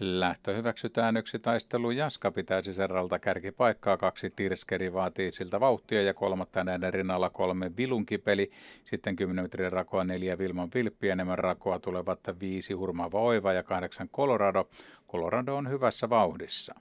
Lähtö hyväksytään yksi taistelu. Jaska pitää sisäralta kärkipaikkaa. Kaksi tirskeri vaatii siltä vauhtia ja kolmatta näiden rinnalla kolme vilunkipeli. Sitten 10 metriä rakoa neljä Vilman vilppi. Enemmän rakoa tulevat viisi Hurmaava Oiva ja kahdeksan Colorado. Colorado on hyvässä vauhdissa.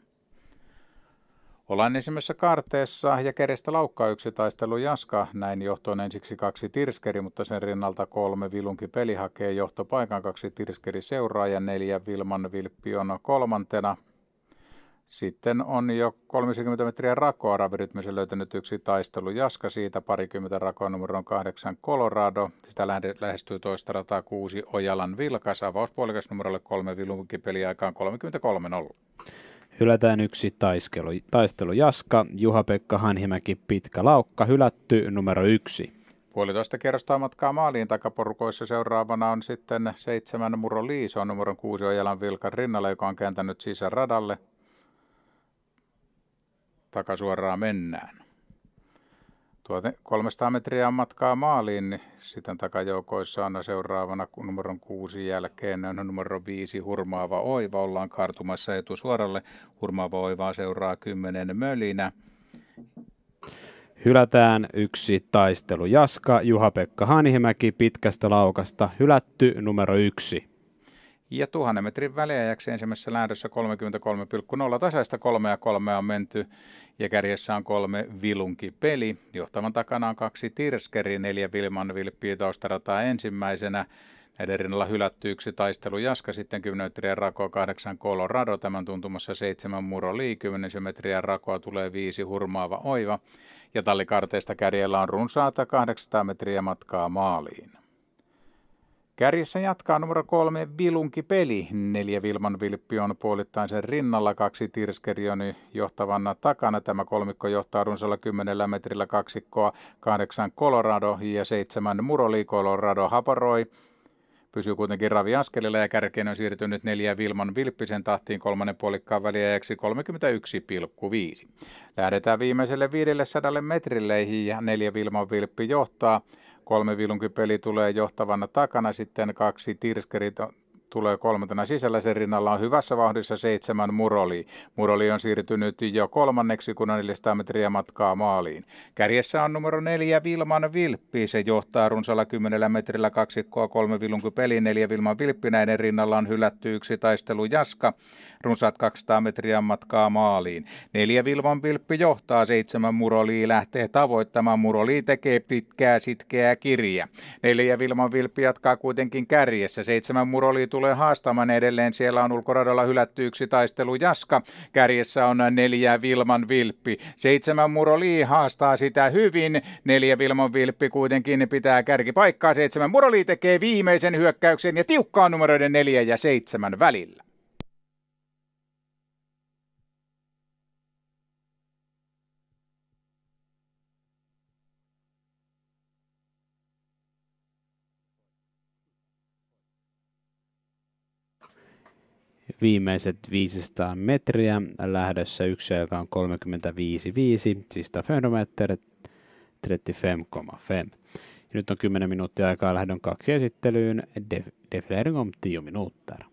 Ollaan ensimmäisessä karteessa ja kerestä laukkaa yksi taistelu Jaska, näin johtoon ensiksi kaksi tirskeri, mutta sen rinnalta kolme vilunki peli hakee johtopaikan, kaksi tirskeri seuraa ja neljä Vilman Vilppi on kolmantena. Sitten on jo 30 metriä rakoa ravirytmisen löytänyt yksi taistelu Jaska, siitä parikymmentä rakoa numeron kahdeksan Colorado. Sitä lähestyy toista rataa kuusi Ojalan Vilkas, avauspuolikas numerolle kolme vilunkipeliaikaan 33-0. Hylätään yksi taistelu, taistelu Jaska, Juha-Pekka Hanhimäki, pitkä laukka, hylätty numero yksi. Puolitoista kerrostaa matkaa maaliin takaporukoissa seuraavana on sitten seitsemän Muro Liiso numeron kuusi Ojalan Vilkan rinnalla, joka on kääntänyt sisäradalle. Takasuoraan mennään. 300 tuota, niin metriä matkaa maaliin, niin sitten takajoukoissa on seuraavana numeron kuusi jälkeen on numero viisi hurmaava oiva. Ollaan kartumassa etusuoralle. Hurmaava oivaa seuraa kymmenen mölinä. Hylätään yksi taistelu. Jaska, Juha-Pekka Hanhimäki pitkästä laukasta. Hylätty numero yksi. Ja tuhannen metrin väliajaksi ensimmäisessä lähdössä 33,0 tasaista kolme ja kolmea on menty. Ja kärjessä on kolme vilunki peli. Johtavan takana on kaksi tirskeri, neljä Vilman vilppiä taustarataa ensimmäisenä. Näiden rinnalla hylätty yksi taistelu Jaska, sitten 10 metriä rakoa, 8 kolon rado, tämän tuntumassa 7 muro lii, 10 metriä rakoa tulee 5 hurmaava oiva. Ja tallikarteista kärjellä on runsaata 800 metriä matkaa maaliin. Kärjessä jatkaa numero kolme Vilunki peli. Neljä Vilman Vilppi on puolittain sen rinnalla, kaksi Tirskerioni johtavana takana. Tämä kolmikko johtaa runsaalla kymmenellä metrillä kaksikkoa. Kahdeksan Colorado ja seitsemän Muroli Colorado haparoi. Pysyy kuitenkin ravi askelilla ja kärkeen on siirtynyt neljä Vilman Vilppisen tahtiin kolmannen puolikkaan väliajaksi 31,5. Lähdetään viimeiselle 500 metrille ja neljä Vilman Vilppi johtaa kolme vilunkipeli tulee johtavana takana, sitten kaksi tirskerit tulee kolmantena sisällä. Sen rinnalla on hyvässä vauhdissa seitsemän Muroli. Muroli on siirtynyt jo kolmanneksi, kun on 400 metriä matkaa maaliin. Kärjessä on numero neljä Vilman Vilppi. Se johtaa runsalla 10 metrillä kaksikkoa kolme vilunky peli. Neljä Vilman Vilppi näiden rinnalla on hylätty yksi taistelu Jaska. Runsaat 200 metriä matkaa maaliin. Neljä Vilman Vilppi johtaa seitsemän Muroli lähtee tavoittamaan. Muroli tekee pitkää sitkeää kirjaa. Neljä Vilman Vilppi jatkaa kuitenkin kärjessä. Seitsemän Muroli tulee tulee haastamaan edelleen. Siellä on ulkoradalla hylätty yksi taistelu Jaska. Kärjessä on neljä Vilman Vilppi. Seitsemän Muro Lii haastaa sitä hyvin. Neljä Vilman Vilppi kuitenkin pitää kärkipaikkaa. Seitsemän Muro Lee tekee viimeisen hyökkäyksen ja tiukkaa numeroiden neljä ja seitsemän välillä. viimeiset 500 metriä lähdössä yksi joka on 35,5, siis tafenometer 35,5. Nyt on 10 minuuttia aikaa lähdön kaksi esittelyyn. Def- defilering om 10 minuuttia.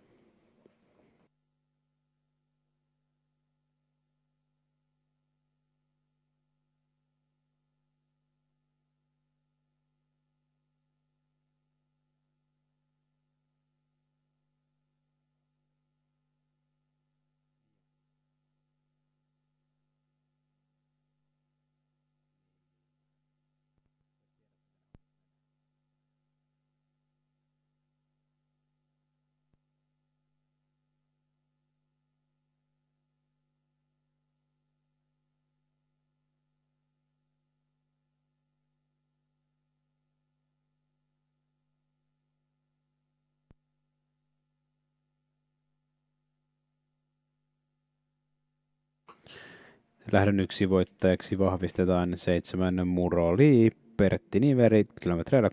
Lähdön yksi voittajaksi vahvistetaan seitsemännen Muroli Pertti Niveri kilometreillä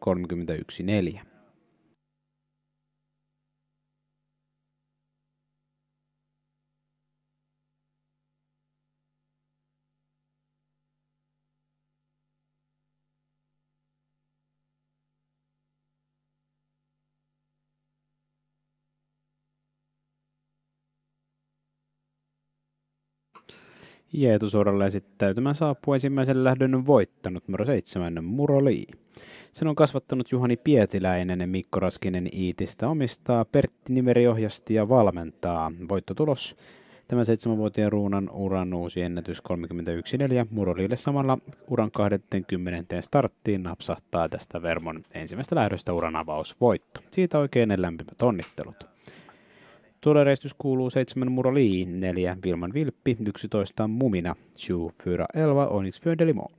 31.4. Jeetu suoralle sitten saapuu ensimmäisen lähdön voittanut numero 7 Muro Lee. Sen on kasvattanut Juhani Pietiläinen ja Mikko Raskinen Iitistä omistaa, Pertti Nimeri ohjasti ja valmentaa. Voittotulos Tämän seitsemänvuotiaan ruunan uran uusi ennätys 31.4 Murolille samalla uran 20. starttiin napsahtaa tästä Vermon ensimmäistä lähdöstä uran avausvoitto. Siitä oikein ne lämpimät onnittelut. Tulorestys kuuluu 7 Muroli, 4 Vilman Vilppi, 11 Mumina, Shu Fyra Elva, Onyx Delimo.